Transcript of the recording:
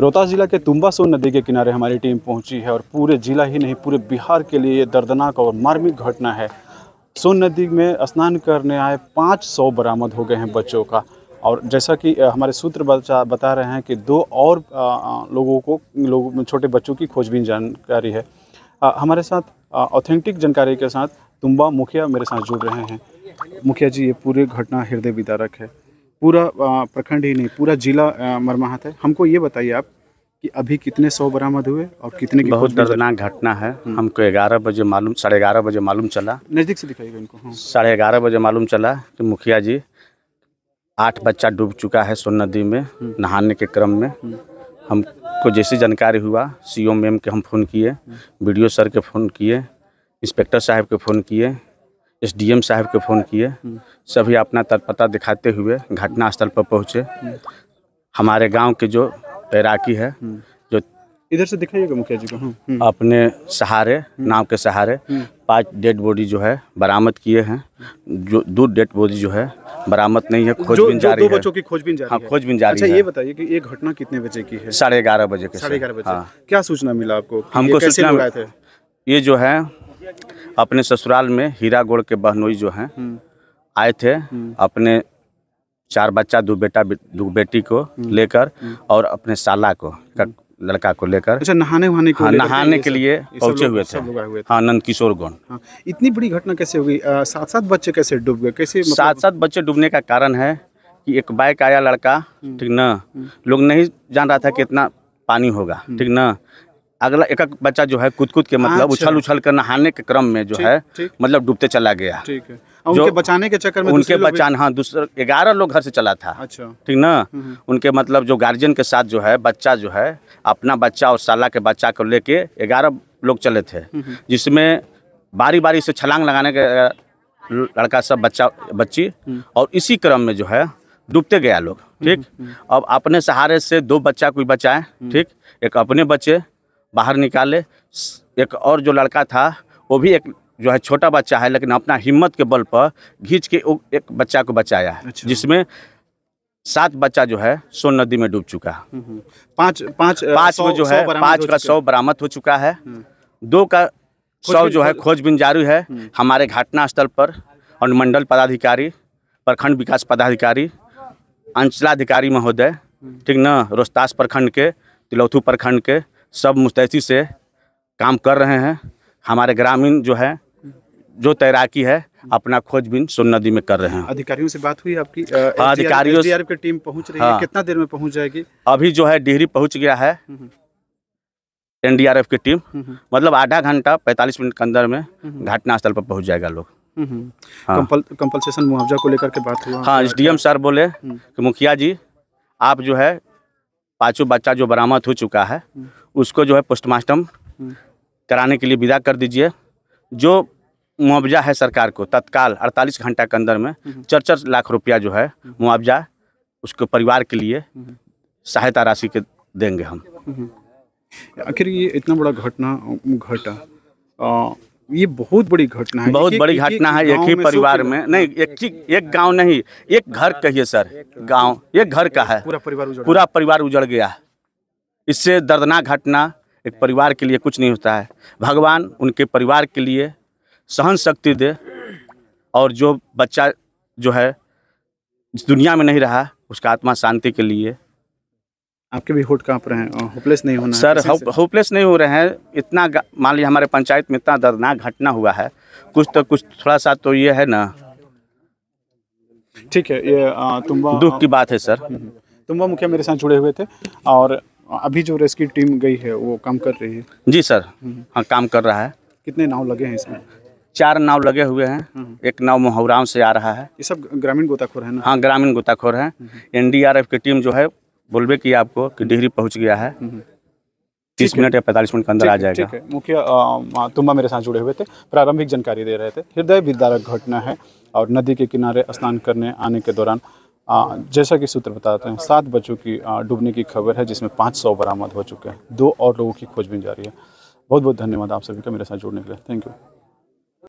रोहतास ज़िला के तुम्बा सोन नदी के किनारे हमारी टीम पहुंची है और पूरे ज़िला ही नहीं पूरे बिहार के लिए ये दर्दनाक और मार्मिक घटना है सोन नदी में स्नान करने आए 500 बरामद हो गए हैं बच्चों का और जैसा कि हमारे सूत्र बता रहे हैं कि दो और लोगों को लोगों छोटे बच्चों की खोजबीन जानकारी है हमारे साथ ऑथेंटिक जानकारी के साथ तुम्बा मुखिया मेरे साथ जुड़ रहे हैं मुखिया जी ये पूरी घटना हृदय विदारक है पूरा प्रखंड ही नहीं पूरा जिला मरमाहत है हमको ये बताइए आप कि अभी कितने सौ बरामद हुए और कितने की बहुत दर्दनाक घटना है हम्म। हमको ग्यारह बजे मालूम साढ़े ग्यारह बजे मालूम चला नज़दीक से दिखाइएगा इनको हाँ। साढ़े ग्यारह बजे मालूम चला कि मुखिया जी आठ बच्चा डूब चुका है सोन नदी में हम्म। नहाने के क्रम में हम्म। हमको जैसी जानकारी हुआ सी ओ मैम के हम फ़ोन किए बी सर के फ़ोन किए इंस्पेक्टर साहब के फ़ोन किए एसडीएम साहब के फ़ोन किए हम्म। सभी अपना तत्पता दिखाते हुए घटना स्थल पर पहुँचे हम्म। हमारे गांव के जो तैराकी है हम्म। जो इधर से दिखाइएगा मुखिया जी को हाँ। अपने सहारे नाव के सहारे पांच डेड बॉडी जो है बरामद किए हैं जो दो डेड बॉडी जो है बरामद नहीं है खोजबीन जा रही है बच्चों की खोजबीन जारी हाँ खोजबीन जारी अच्छा, है ये बताइए कि ये घटना कितने बजे की है साढ़े ग्यारह बजे के साढ़े ग्यारह बजे हाँ। क्या सूचना मिला आपको हमको सूचना ये जो है अपने ससुराल में हीरा गोड़ के बहनोई जो हैं हम्म। आए थे हम्म। अपने चार बच्चा दो बेटा दो बेटी को हम्म। लेकर और अपने साला को लड़का को लेकर अच्छा नहाने वहाने को हाँ, नहाने के लिए पहुंचे हुए थे हाँ नंद किशोर गौन हाँ, इतनी बड़ी घटना कैसे हुई सात सात बच्चे कैसे डूब गए कैसे मतलब- सात सात बच्चे डूबने का कारण है कि एक बाइक आया लड़का ठीक ना लोग नहीं जान रहा था कि इतना पानी होगा ठीक ना अगला एक बच्चा जो है कुद कुद के मतलब अच्छा। उछल उछल कर नहाने के क्रम में जो है मतलब डूबते चला गया उनके बचाने के चक्कर में उनके बचाने हाँ दूसरा ग्यारह लोग घर से चला था अच्छा ठीक ना हम्म, हम्म। उनके मतलब जो गार्जियन के साथ जो है बच्चा जो है अपना बच्चा और साला के बच्चा को लेके ग्यारह लोग चले थे हम्म, जिसमें बारी बारी से छलांग लगाने के लड़का सब बच्चा बच्ची और इसी क्रम में जो है डूबते गया लोग ठीक अब अपने सहारे से दो बच्चा कोई बचाए ठीक एक अपने बच्चे बाहर निकाले एक और जो लड़का था वो भी एक जो है छोटा बच्चा है लेकिन अपना हिम्मत के बल पर घींच के एक बच्चा को बचाया है अच्छा। जिसमें सात बच्चा जो है सोन नदी में डूब चुका है हम्म, हम्म। पाँच पाँच पाँच में जो है पाँच का सौ बरामद हो चुका है हम्म। दो का सौ जो है खोजबीन जारी है हमारे घटना स्थल पर अनुमंडल पदाधिकारी प्रखंड विकास पदाधिकारी अंचलाधिकारी महोदय ठीक न रोहतास प्रखंड के तिलौथू प्रखंड के सब मुस्तैदी से काम कर रहे हैं हमारे ग्रामीण जो है जो तैराकी है अपना खोजबीन सोन नदी में कर रहे हैं अधिकारियों से बात हुई आपकी हाँ, अधिकारियों की टीम पहुंच रही हाँ, है कितना देर में पहुंच जाएगी अभी जो है डिहरी पहुंच गया है हम्म, हम्म। एनडीआरएफ की टीम हम्म, मतलब आधा घंटा 45 मिनट के अंदर में घटना स्थल पर पहुंच जाएगा लोग हाँ। मुआवजा को लेकर के बात हुआ हाँ डी सर बोले कि मुखिया जी आप जो है पाँचों बच्चा जो बरामद हो चुका है उसको जो है पोस्टमार्टम कराने के लिए विदा कर दीजिए जो मुआवजा है सरकार को तत्काल 48 घंटा के अंदर में हम्म। चार चार लाख रुपया जो है हम्म। मुआवजा उसके परिवार के लिए हम्म। सहायता राशि के देंगे हम आखिर ये इतना बड़ा घटना घटा आ, ये बहुत बड़ी घटना है बहुत बड़ी घटना है एक ही परिवार में नहीं एक ही एक गांव नहीं एक घर कहिए सर गांव एक घर का है पूरा परिवार पूरा परिवार उजड़ गया है इससे दर्दनाक घटना एक परिवार के लिए कुछ नहीं होता है भगवान उनके परिवार के लिए सहन शक्ति दे और जो बच्चा जो है दुनिया में नहीं रहा उसका आत्मा शांति के लिए आपके भी होट कहाँ रहे हैं होपलेस नहीं होना सर होपलेस नहीं हो रहे हैं इतना मान लीजिए हमारे पंचायत में इतना दर्दनाक घटना हुआ है कुछ तो कुछ थोड़ा सा तो ये है ना ठीक है ये तुम्बा दुख की बात है सर हम्म, हम्म। तुम्बा मुखिया मेरे साथ जुड़े हुए थे और अभी जो रेस्क्यू टीम गई है वो काम कर रही है जी सर हम्म। हाँ काम कर रहा है कितने नाव लगे हैं इसमें चार नाव लगे हुए हैं हम्म। एक नाव मोहराम से आ रहा है ये सब ग्रामीण गोताखोर है ना हाँ ग्रामीण गोताखोर है हम्म। एनडीआरएफ की टीम जो है बोलबे की आपको कि डिहरी पहुंच गया है तीस मिनट या पैंतालीस मिनट के अंदर आ जाएगा मुखिया तुम्बा मेरे साथ जुड़े हुए थे प्रारंभिक जानकारी दे रहे थे हृदय विदारक घटना है और नदी के किनारे स्नान करने आने के दौरान जैसा कि सूत्र बताते हैं सात बच्चों की डूबने की खबर है जिसमें पाँच सौ बरामद हो चुके हैं दो और लोगों की खोजबीन जारी है बहुत बहुत धन्यवाद आप सभी का मेरे साथ जुड़ने के लिए थैंक यू